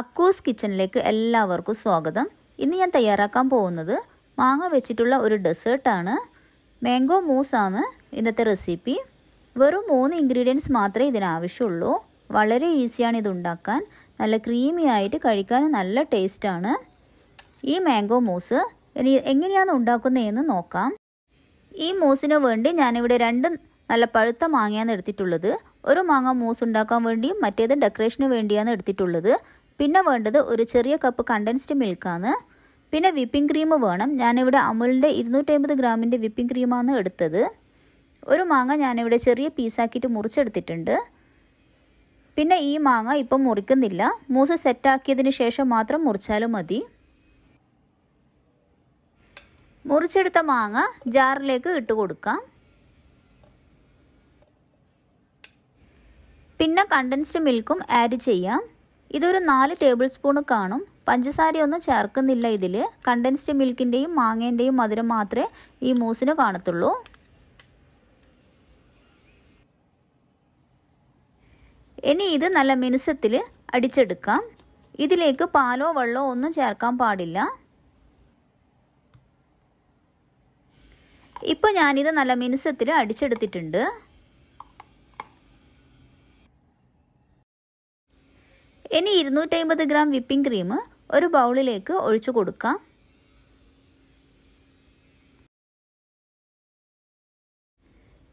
അക്കൂസ് കിച്ചണിലേക്ക് എല്ലാവർക്കും സ്വാഗതം ഇന്ന് ഞാൻ തയ്യാറാക്കാൻ പോകുന്നത് മാങ്ങ വെച്ചിട്ടുള്ള ഒരു ഡെസേർട്ടാണ് മാംഗോ മൂസാണ് ഇന്നത്തെ റെസിപ്പി വെറും മൂന്ന് ഇൻഗ്രീഡിയൻസ് മാത്രമേ ഇതിനാവശ്യമുള്ളൂ വളരെ ഈസിയാണ് ഇത് ഉണ്ടാക്കാൻ നല്ല ക്രീമി ആയിട്ട് കഴിക്കാൻ നല്ല ടേസ്റ്റാണ് ഈ മാംഗോ മൂസ് ഇനി എങ്ങനെയാണ് ഉണ്ടാക്കുന്നതെന്ന് നോക്കാം ഈ മൂസിന് വേണ്ടി ഞാനിവിടെ രണ്ട് നല്ല പഴുത്ത മാങ്ങയാണ് എടുത്തിട്ടുള്ളത് ഒരു മാങ്ങ മൂസ് ഉണ്ടാക്കാൻ വേണ്ടിയും മറ്റേത് ഡെക്കറേഷന് വേണ്ടിയാണ് എടുത്തിട്ടുള്ളത് പിന്നെ വേണ്ടത് ഒരു ചെറിയ കപ്പ് കണ്ടൻസ്ഡ് മിൽക്കാണ് പിന്നെ വിപ്പിംഗ് ക്രീം വേണം ഞാനിവിടെ അമുലിൻ്റെ ഇരുന്നൂറ്റമ്പത് ഗ്രാമിൻ്റെ വിപ്പിംഗ് ക്രീമാണ് എടുത്തത് ഒരു മാങ്ങ ഞാനിവിടെ ചെറിയ പീസാക്കിയിട്ട് മുറിച്ചെടുത്തിട്ടുണ്ട് പിന്നെ ഈ മാങ്ങ ഇപ്പം മുറിക്കുന്നില്ല മൂസ് സെറ്റാക്കിയതിന് ശേഷം മാത്രം മുറിച്ചാലും മതി മുറിച്ചെടുത്ത മാങ്ങ ജാറിലേക്ക് ഇട്ട് കൊടുക്കാം പിന്നെ കണ്ടൻസ്ഡ് മിൽക്കും ആഡ് ചെയ്യാം ഇതൊരു നാല് ടേബിൾ സ്പൂൺ കാണും പഞ്ചസാരയൊന്നും ചേർക്കുന്നില്ല ഇതിൽ കണ്ടൻസ്ഡ് മിൽക്കിൻ്റെയും മാങ്ങേൻ്റെയും മധുരം മാത്രമേ ഈ മൂസിന് കാണത്തുള്ളൂ ഇനി ഇത് നല്ല മിനുസത്തിൽ അടിച്ചെടുക്കാം ഇതിലേക്ക് പാലോ വെള്ളമോ ഒന്നും ചേർക്കാൻ പാടില്ല ഇപ്പോൾ ഞാനിത് നല്ല മിനുസത്തിൽ അടിച്ചെടുത്തിട്ടുണ്ട് ഇനി ഇരുന്നൂറ്റമ്പത് ഗ്രാം വിപ്പിംഗ് ക്രീം ഒരു ബൗളിലേക്ക് ഒഴിച്ചു കൊടുക്കാം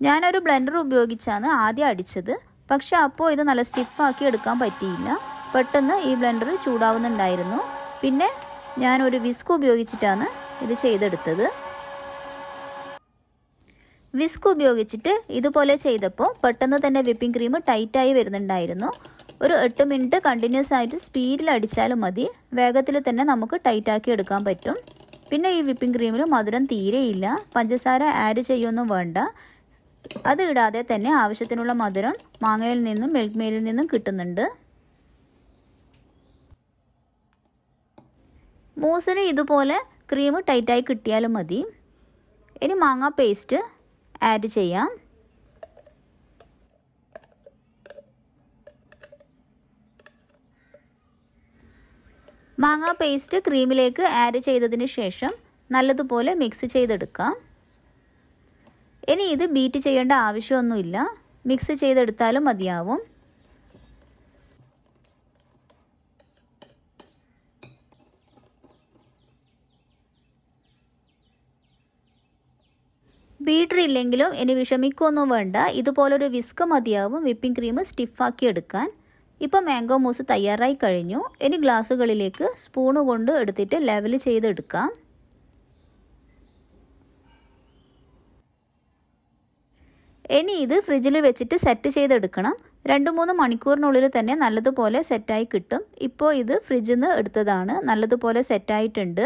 ഞാനൊരു ബ്ലെൻഡർ ഉപയോഗിച്ചാണ് ആദ്യം അടിച്ചത് പക്ഷെ അപ്പോൾ ഇത് നല്ല സ്റ്റിഫാക്കി എടുക്കാൻ പറ്റിയില്ല പെട്ടെന്ന് ഈ ബ്ലെൻഡർ ചൂടാവുന്നുണ്ടായിരുന്നു പിന്നെ ഞാൻ ഒരു വിസ്ക് ഉപയോഗിച്ചിട്ടാണ് ഇത് ചെയ്തെടുത്തത് വിസ്ക് ഉപയോഗിച്ചിട്ട് ഇതുപോലെ ചെയ്തപ്പോൾ പെട്ടെന്ന് തന്നെ വിപ്പിംഗ് ക്രീം ടൈറ്റായി വരുന്നുണ്ടായിരുന്നു ഒരു എട്ട് മിനിറ്റ് കണ്ടിന്യൂസ് ആയിട്ട് സ്പീഡിൽ അടിച്ചാലും മതി വേഗത്തിൽ തന്നെ നമുക്ക് ടൈറ്റാക്കി എടുക്കാൻ പറ്റും പിന്നെ ഈ വിപ്പിംഗ് ക്രീമിൽ മധുരം തീരെയില്ല പഞ്ചസാര ആഡ് ചെയ്യൊന്നും വേണ്ട അത് ഇടാതെ തന്നെ ആവശ്യത്തിനുള്ള മധുരം മാങ്ങയിൽ നിന്നും മിൽക്ക് മേലിൽ നിന്നും കിട്ടുന്നുണ്ട് മൂസിന് ഇതുപോലെ ക്രീം ടൈറ്റായി കിട്ടിയാലും മതി ഇനി മാങ്ങ പേസ്റ്റ് ആഡ് ചെയ്യാം മാങ്ങ പേസ്റ്റ് ക്രീമിലേക്ക് ആഡ് ചെയ്തതിന് ശേഷം നല്ലതുപോലെ മിക്സ് ചെയ്തെടുക്കാം ഇനി ഇത് ബീറ്റ് ചെയ്യേണ്ട ആവശ്യമൊന്നുമില്ല മിക്സ് ചെയ്തെടുത്താലും മതിയാവും ബീറ്റർ ഇല്ലെങ്കിലും ഇനി വിഷമിക്കൊന്നും വേണ്ട ഇതുപോലൊരു വിസ്ക് മതിയാവും വിപ്പിംഗ് ക്രീം സ്റ്റിഫാക്കി എടുക്കാൻ ഇപ്പോൾ മാംഗോ മൂസ് തയ്യാറായി കഴിഞ്ഞു ഇനി ഗ്ലാസ്സുകളിലേക്ക് സ്പൂണ് കൊണ്ട് എടുത്തിട്ട് ലെവൽ ചെയ്തെടുക്കാം ഇനി ഇത് ഫ്രിഡ്ജിൽ വെച്ചിട്ട് സെറ്റ് ചെയ്തെടുക്കണം രണ്ട് മൂന്ന് മണിക്കൂറിനുള്ളിൽ തന്നെ നല്ലതുപോലെ സെറ്റായി കിട്ടും ഇപ്പോൾ ഇത് ഫ്രിഡ്ജിൽ നിന്ന് എടുത്തതാണ് നല്ലതുപോലെ സെറ്റായിട്ടുണ്ട്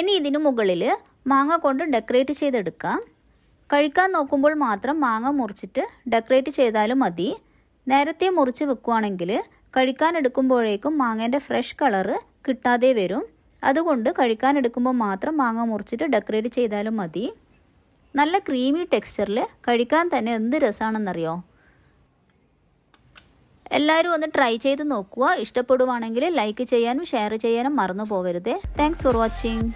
ഇനി ഇതിനു മുകളിൽ മാങ്ങ കൊണ്ട് ഡെക്കറേറ്റ് ചെയ്തെടുക്കാം കഴിക്കാൻ നോക്കുമ്പോൾ മാത്രം മാങ്ങ മുറിച്ചിട്ട് ഡെക്കറേറ്റ് ചെയ്താലും മതി നേരത്തെ മുറിച്ച് വെക്കുവാണെങ്കിൽ കഴിക്കാൻ എടുക്കുമ്പോഴേക്കും മാങ്ങേൻ്റെ ഫ്രഷ് കളറ് കിട്ടാതെ വരും അതുകൊണ്ട് കഴിക്കാൻ എടുക്കുമ്പോൾ മാത്രം മാങ്ങ മുറിച്ചിട്ട് ഡെക്കറേറ്റ് ചെയ്താലും മതി നല്ല ക്രീമി ടെക്സ്ചറിൽ കഴിക്കാൻ തന്നെ എന്ത് രസമാണെന്നറിയോ എല്ലാവരും ഒന്ന് ട്രൈ ചെയ്ത് നോക്കുക ഇഷ്ടപ്പെടുവാണെങ്കിൽ ലൈക്ക് ചെയ്യാനും ഷെയർ ചെയ്യാനും മറന്നു പോകരുത് താങ്ക്സ് ഫോർ വാച്ചിങ്